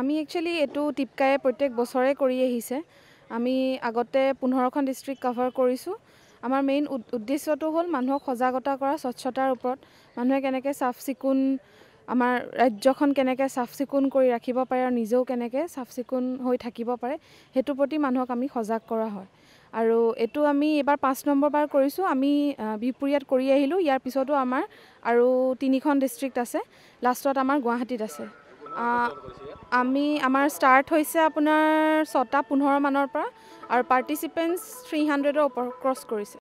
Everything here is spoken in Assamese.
আমি একচুৱেলি এইটো টিপকাই প্ৰত্যেক বছৰে কৰি আহিছে আমি আগতে পোন্ধৰখন ডিষ্ট্ৰিক্ট কাভাৰ কৰিছোঁ আমাৰ মেইন উদ্দেশ্যটো হ'ল মানুহক সজাগতা কৰা স্বচ্ছতাৰ ওপৰত মানুহে কেনেকৈ চাফ চিকুণ আমাৰ ৰাজ্যখন কেনেকৈ চাফ চিকুণ কৰি ৰাখিব পাৰে আৰু নিজেও কেনেকৈ চাফ চিকুণ হৈ থাকিব পাৰে সেইটোৰ প্ৰতি মানুহক আমি সজাগ কৰা হয় আৰু এইটো আমি এইবাৰ পাঁচ নম্বৰ বাৰ কৰিছোঁ আমি বিহপুৰীয়াত কৰি আহিলোঁ ইয়াৰ পিছতো আমাৰ আৰু তিনিখন ডিষ্ট্ৰিক্ট আছে লাষ্টত আমাৰ গুৱাহাটীত আছে আমি আমাৰ ষ্টাৰ্ট হৈছে আপোনাৰ ছটা পোন্ধৰ মানৰ পৰা আৰু পাৰ্টিচিপেণ্টছ থ্ৰী হাণ্ড্ৰেডৰ ওপৰত ক্ৰছ কৰিছে